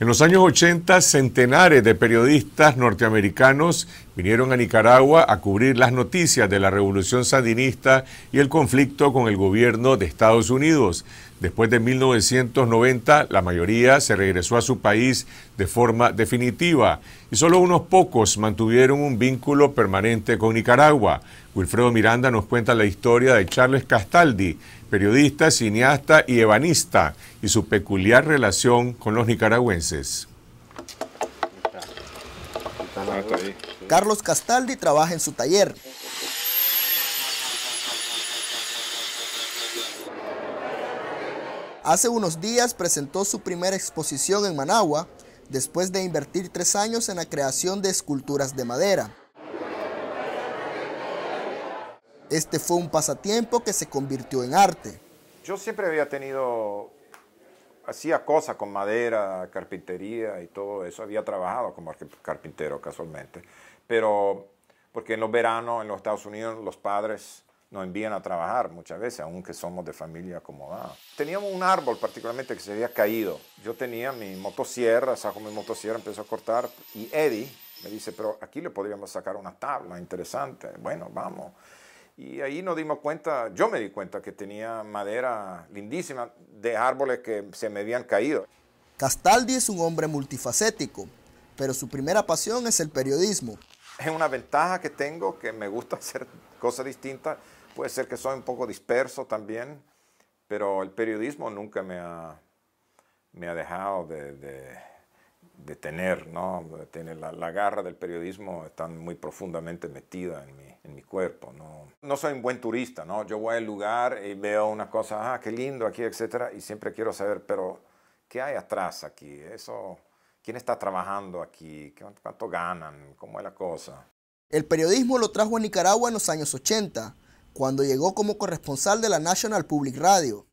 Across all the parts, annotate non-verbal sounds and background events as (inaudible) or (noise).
En los años 80, centenares de periodistas norteamericanos vinieron a Nicaragua a cubrir las noticias de la revolución sandinista y el conflicto con el gobierno de Estados Unidos. Después de 1990, la mayoría se regresó a su país de forma definitiva y solo unos pocos mantuvieron un vínculo permanente con Nicaragua. Wilfredo Miranda nos cuenta la historia de Charles Castaldi, periodista, cineasta y ebanista, y su peculiar relación con los nicaragüenses. Carlos Castaldi trabaja en su taller. Hace unos días presentó su primera exposición en Managua, después de invertir tres años en la creación de esculturas de madera. Este fue un pasatiempo que se convirtió en arte. Yo siempre había tenido, hacía cosas con madera, carpintería y todo eso. Había trabajado como carpintero casualmente. Pero, porque en los veranos en los Estados Unidos los padres nos envían a trabajar muchas veces, aunque somos de familia acomodada. Teníamos un árbol particularmente que se había caído. Yo tenía mi motosierra, saco mi motosierra, empiezo a cortar y Eddie me dice, pero aquí le podríamos sacar una tabla interesante. Bueno, vamos. Y ahí nos dimos cuenta, yo me di cuenta que tenía madera lindísima de árboles que se me habían caído. Castaldi es un hombre multifacético, pero su primera pasión es el periodismo. Es una ventaja que tengo que me gusta (laughs) hacer cosas distintas Puede ser que soy un poco disperso también, pero el periodismo nunca me ha, me ha dejado de, tener, ¿no? De la, garra del periodismo está muy profundamente metida en mi, cuerpo, ¿no? soy un buen turista, ¿no? Yo voy al lugar y veo una cosa, ah, qué lindo aquí, etcétera, y siempre quiero saber, pero ¿qué hay atrás aquí? Eso, ¿quién está trabajando aquí? ¿Cuánto ganan? ¿Cómo es la cosa? El periodismo lo trajo a Nicaragua en los años 80, cuando llegó como corresponsal de la National Public Radio.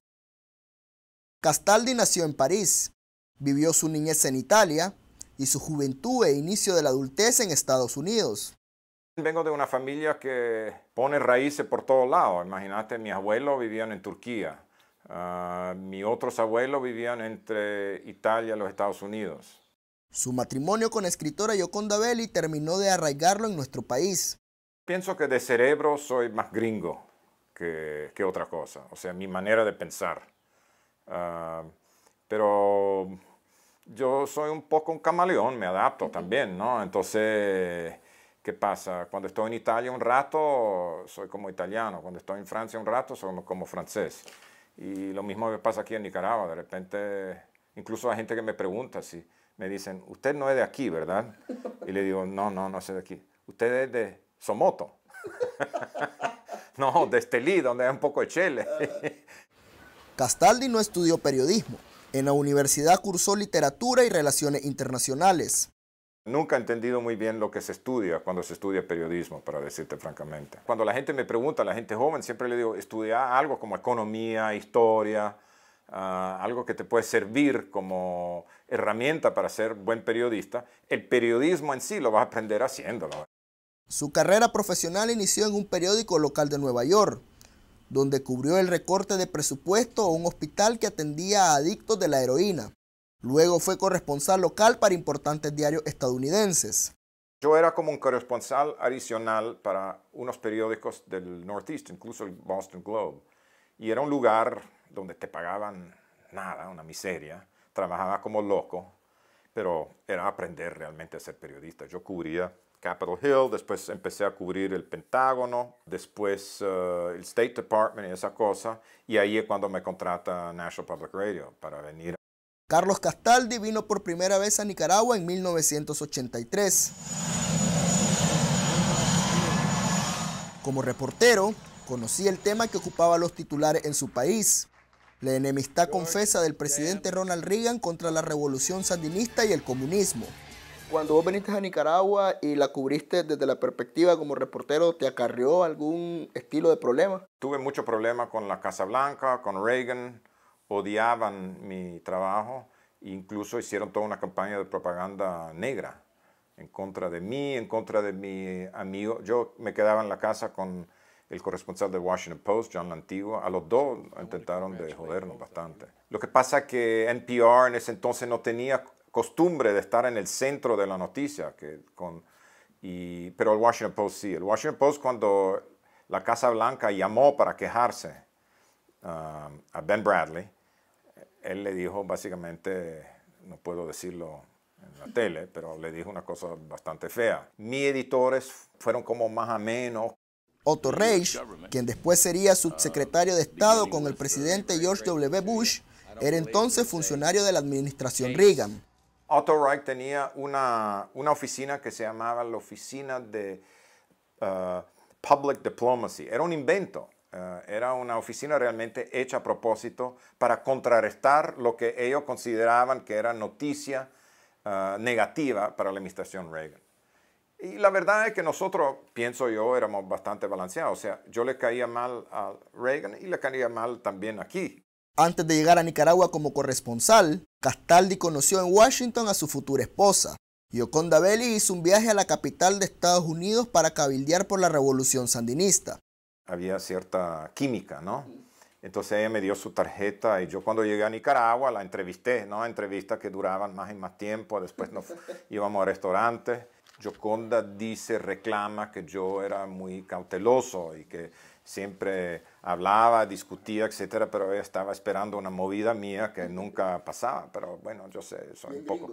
Castaldi nació en París, vivió su niñez en Italia y su juventud e inicio de la adultez en Estados Unidos. Vengo de una familia que pone raíces por todos lados. Imagínate, mis abuelos vivían en Turquía, ah, mi mis otros abuelos vivían entre Italia y los Estados Unidos. Su matrimonio con la escritora Yoconda Belli terminó de arraigarlo en nuestro país, Pienso que de cerebro soy más gringo que, que otra cosa, o sea, mi manera de pensar. Ah, pero yo soy un poco un camaleón, me adapto también, ¿no? Entonces, ¿qué pasa? Cuando estoy en Italia un rato, soy como italiano, cuando estoy en Francia un rato, soy como francés. Y lo mismo me pasa aquí en Nicaragua, de repente, incluso hay gente que me pregunta si, me dicen, usted no es de aquí, ¿verdad? Y le digo, no, no, no soy de aquí. Usted es de Somoto. (laughs) no, de Estelí, donde hay un poco de chele. (laughs) Castaldi no estudió periodismo. En la universidad cursó literatura y relaciones internacionales. Nunca he entendido muy bien lo que se estudia cuando se estudia periodismo, para decirte francamente. Cuando la gente me pregunta, la gente joven, siempre le digo, estudia algo como economía, historia, ah, algo que te puede servir como herramienta para ser buen periodista. El periodismo en sí lo vas a aprender haciéndolo. Su carrera profesional inició en un periódico local de Nueva York, donde cubrió el recorte de presupuesto a un hospital que atendía a adictos de la heroína. Luego fue corresponsal local para importantes diarios estadounidenses. Yo era como un corresponsal adicional para unos periódicos del Northeast, incluso el Boston Globe. Y era un lugar donde te pagaban nada, una miseria. Trabajaba como loco, pero era aprender realmente a ser periodista. Yo cubría Capitol Hill, después empecé a cubrir el Pentágono, después eh, el State Department y esa cosa, y ahí es cuando me contrata National Public Radio para venir. Carlos Castaldi vino por primera vez a Nicaragua en 1983. Como reportero, conocí el tema que ocupaba los titulares en su país, la enemistad confesa del presidente Ronald Reagan contra la revolución sandinista y el comunismo. Cuando vos viniste a Nicaragua y la cubriste desde la perspectiva como reportero, ¿te acarrió algún estilo de problema? Tuve mucho problema con la Casa Blanca, con Reagan, odiaban mi trabajo, incluso hicieron toda una campaña de propaganda negra en contra de mí, en contra de mi amigo. Yo me quedaba en la casa con el corresponsal de Washington Post, John Lantigua. A los dos intentaron de jodernos bastante. Lo que pasa es que NPR en ese entonces no tenía costumbre de estar en el centro de la noticia. Que con, y, pero el Washington Post sí. El Washington Post cuando la Casa Blanca llamó para quejarse um, a Ben Bradley, él le dijo básicamente, no puedo decirlo en la tele, pero le dijo una cosa bastante fea. Mis editores fueron como más amenos. Otto Reich, quien después sería subsecretario de Estado con el presidente George W. Bush, era entonces funcionario de la administración Reagan. Otto Reich tenía una, oficina que se llamaba la Oficina de eh, Public Diplomacy. Era un invento, eh, era una oficina realmente hecha a propósito para contrarrestar lo que ellos consideraban que era noticia eh, negativa para la administración Reagan. Y la verdad es que nosotros, pienso yo, éramos bastante balanceados. O sea, yo le caía mal a Reagan y le caía mal también aquí. Antes de llegar a Nicaragua como corresponsal, Castaldi conoció en Washington a su futura esposa. Yoconda Belli hizo un viaje a la capital de Estados Unidos para cabildear por la revolución sandinista. Había cierta química, ¿no? Entonces ella me dio su tarjeta y yo cuando llegué a Nicaragua la entrevisté, ¿no? Entrevistas que duraban más y más tiempo, después nos (laughs) íbamos a restaurantes. Yoconda dice, reclama que yo era muy cauteloso y que siempre hablaba, discutía, etcétera, pero ella estaba esperando una movida mía que (laughs) nunca pasaba. Pero bueno, yo sé, soy un poco.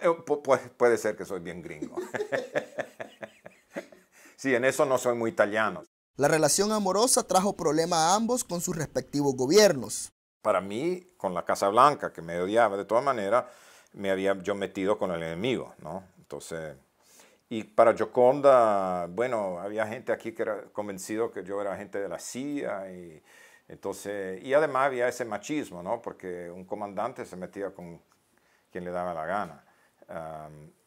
Eh, puede ser que soy bien gringo. (laughs) sí, en eso no soy muy italiano. La relación amorosa trajo problemas a ambos con sus respectivos gobiernos. Para mí, con la Casa Blanca, que me odiaba de todas maneras, me había yo metido con el enemigo, ¿no? Entonces, y para Joconda, bueno, había gente aquí que era convencido que yo era gente de la CIA y entonces, y además había ese machismo, ¿no? Porque un comandante se metía con quien le daba la gana.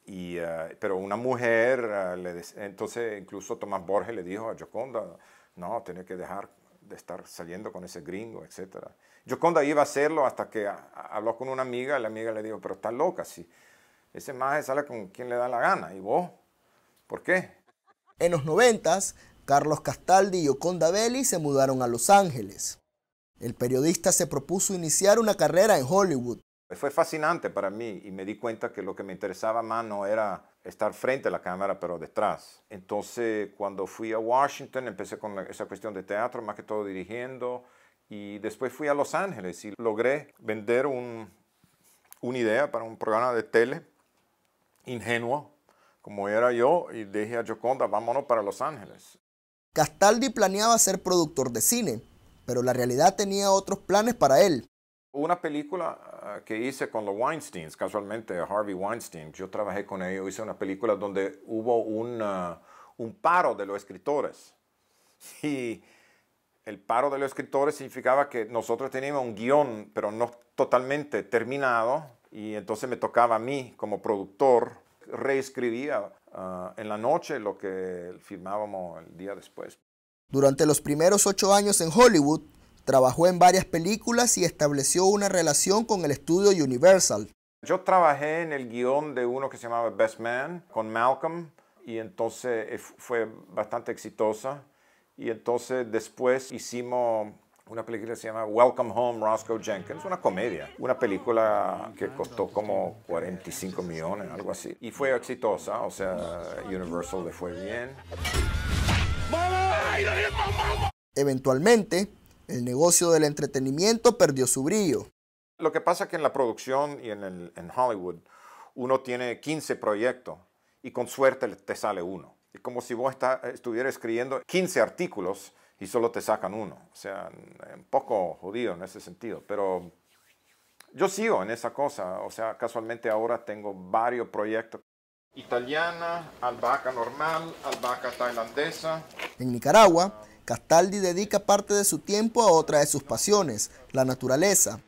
y, eh, pero una mujer, eh, entonces incluso Tomás Borges le dijo a Joconda, no, tenía que dejar de estar saliendo con ese gringo, etc. Joconda iba a hacerlo hasta que habló con una amiga, y la amiga le dijo, pero está loca, sí. Ese maje sale con quien le da la gana, y vos ¿Por qué? En los noventas, Carlos Castaldi y Oconda Belli se mudaron a Los Ángeles. El periodista se propuso iniciar una carrera en Hollywood. Fue fascinante para mí y me di cuenta que lo que me interesaba más no era estar frente a la cámara, pero detrás. Entonces, cuando fui a Washington, empecé con esa cuestión de teatro, más que todo dirigiendo, y después fui a Los Ángeles y logré vender una idea para un programa de tele ingenuo, como era yo, y dije a Joconda, vámonos para Los Ángeles. Castaldi planeaba ser productor de cine, pero la realidad tenía otros planes para él. Una película ah, que hice con los Weinsteins, casualmente Harvey Weinstein, yo trabajé con ellos, hice una película donde hubo un, ah, un paro de los escritores. (laughs) Y el paro de los escritores significaba que nosotros teníamos un guión, pero no totalmente terminado, y entonces me tocaba a mí como productor reescribía ah, en la noche lo que firmábamos el día después. Durante los primeros ocho años en Hollywood, trabajó en varias películas y estableció una relación con el estudio Universal. Yo trabajé en el guión de uno que se llamaba Best Man con Malcolm y entonces eh, fue bastante exitosa. Y entonces después hicimos una película que se llama Welcome Home Roscoe Jenkins, una comedia, una película que costó como 45 millones, algo así. Y fue exitosa, o sea, Universal le fue bien. Eventualmente, el negocio del entretenimiento perdió su brillo. Lo que pasa es que en la producción y en, Hollywood uno tiene 15 proyectos y con suerte te sale uno. Es como si vos estuvieras escribiendo 15 artículos y solo te sacan uno. O sea, un poco jodido en ese sentido, pero yo sigo en esa cosa. O sea, casualmente ahora tengo varios proyectos. Italiana, albahaca normal, albahaca tailandesa. En Nicaragua, Castaldi dedica parte de su tiempo a otra de sus pasiones, la naturaleza.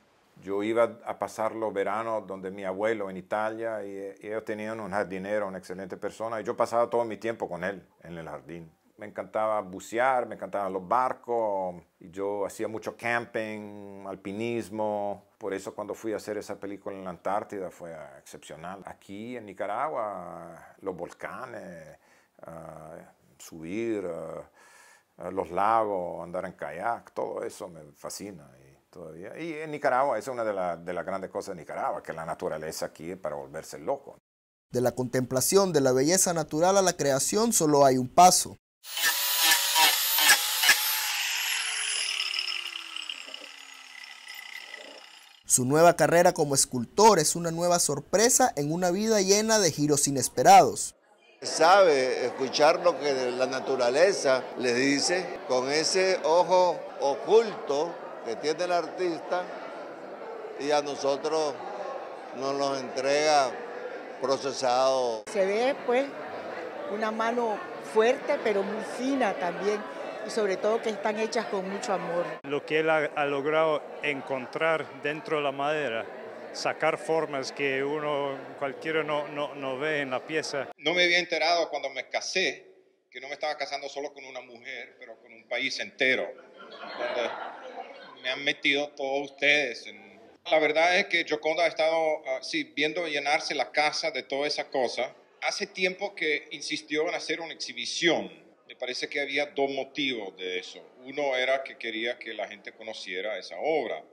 Yo iba a pasar los veranos donde mi abuelo en Italia y, y ellos tenían un jardinero, una excelente persona, y yo pasaba todo mi tiempo con él en el jardín me encantaba bucear, me encantaban los barcos, y yo hacía mucho camping, alpinismo, por eso cuando fui a hacer esa película en la Antártida fue excepcional. Aquí en Nicaragua, los volcanes, ah, subir, ah, los lagos, andar en kayak, todo eso me fascina. Y, todavía. y en Nicaragua, esa es una de, de las grandes cosas de Nicaragua, que la naturaleza aquí es para volverse loco. De la contemplación de la belleza natural a la creación solo hay un paso, su nueva carrera como escultor es una nueva sorpresa en una vida llena de giros inesperados. Sabe escuchar lo que la naturaleza le dice con ese ojo oculto que tiene el artista y a nosotros nos lo entrega procesado. Se ve pues una mano fuerte, pero muy fina también y sobre todo que están hechas con mucho amor. Lo que él ha, logrado encontrar dentro de la madera, sacar formas que uno, cualquiera no, no, ve en la pieza. No me había enterado cuando me casé que no me estaba casando solo con una mujer, pero con un país entero, donde me han metido todos ustedes. La verdad es que Joconda ha estado, ah, viendo llenarse la casa de toda esa cosa hace tiempo que insistió en hacer una exhibición. Me parece que había dos motivos de eso. Uno era que quería que la gente conociera esa obra,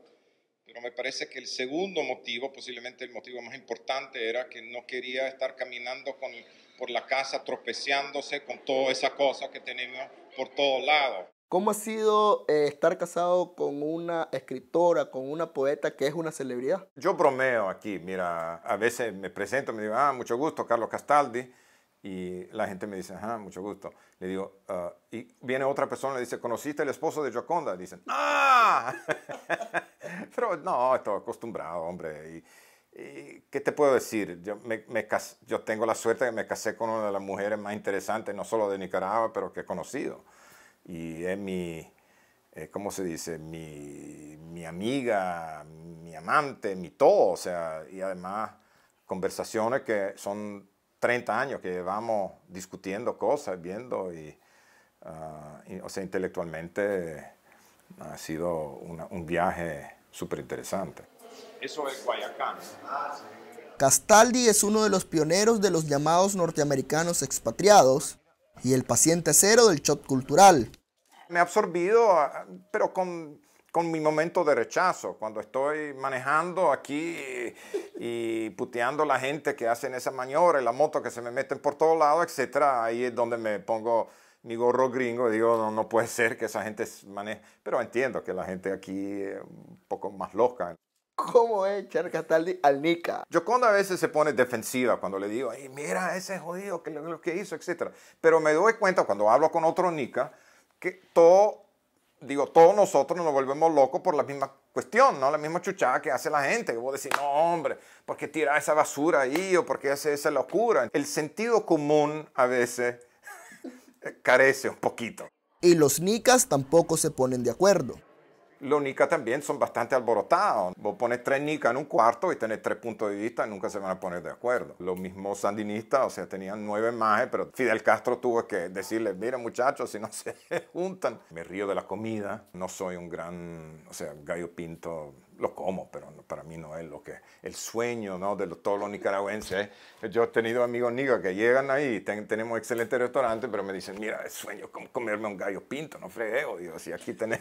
pero me parece que el segundo motivo, posiblemente el motivo más importante, era que no quería estar caminando por la casa tropeciándose con toda esa cosa que tenemos por todos lados. ¿Cómo ha sido eh, estar casado con una escritora, con una poeta que es una celebridad? Yo bromeo aquí, mira, a veces me presento, me digo, ah, mucho gusto, Carlos Castaldi, y la gente me dice, ah, mucho gusto. Le digo, ah", y viene otra persona y le dice, ¿conociste el esposo de Joconda? Dicen, ¡ah! (laughs) Pero no, estoy acostumbrado, hombre. Y, ¿Qué te puedo decir? Yo, me, yo tengo la suerte de que me casé con una de las mujeres más interesantes, no solo de Nicaragua, pero que he conocido y es mi, eh, ¿cómo se dice? Mi, mi, amiga, mi amante, mi todo, o sea, y además conversaciones que son 30 años que llevamos discutiendo cosas, viendo y, ah, o sea, intelectualmente ha sido un viaje súper interesante. Eso es Guayacán. Castaldi es uno de los pioneros de los llamados norteamericanos expatriados y el paciente cero del shock cultural, me ha absorbido, ah, pero con, mi momento de rechazo, cuando estoy manejando aquí y puteando a la gente que hacen esa maniobra y la moto que se me meten por todos lados, etcétera, ahí es donde me pongo mi gorro gringo y digo, no, no puede ser que esa gente maneje, pero entiendo que la gente aquí es un poco más loca. ¿Cómo es echar al Nica? Yoconda a veces se pone defensiva cuando le digo, mira ese jodido, que lo, que hizo, etc. Pero me doy cuenta cuando hablo con otro Nica, que todo, digo, todos nosotros nos volvemos locos por la misma cuestión, ¿no? La misma chuchada que hace la gente. Que Vos decís, no, hombre, ¿por qué tira esa basura ahí o por qué hace esa locura? El sentido común a veces (laughs) carece un poquito. Y los nicas tampoco se ponen de acuerdo los nica también son bastante alborotados. Vos pones tres nicas en un cuarto y tenés tres puntos de vista, nunca se van a poner de acuerdo. Los mismos sandinistas, o sea, tenían nueve más, pero Fidel Castro tuvo que decirles, mira muchachos, si no (laughs) se juntan, me río de la comida, no soy un gran, o sea, gallo pinto lo como, pero para mí no es lo que el sueño ¿no? de todos los nicaragüenses. Yo he tenido amigos nicas que llegan ahí, tenemos excelente restaurante, pero me dicen, mira, el sueño es comerme un gallo pinto, no fregueo. Digo, si aquí tenés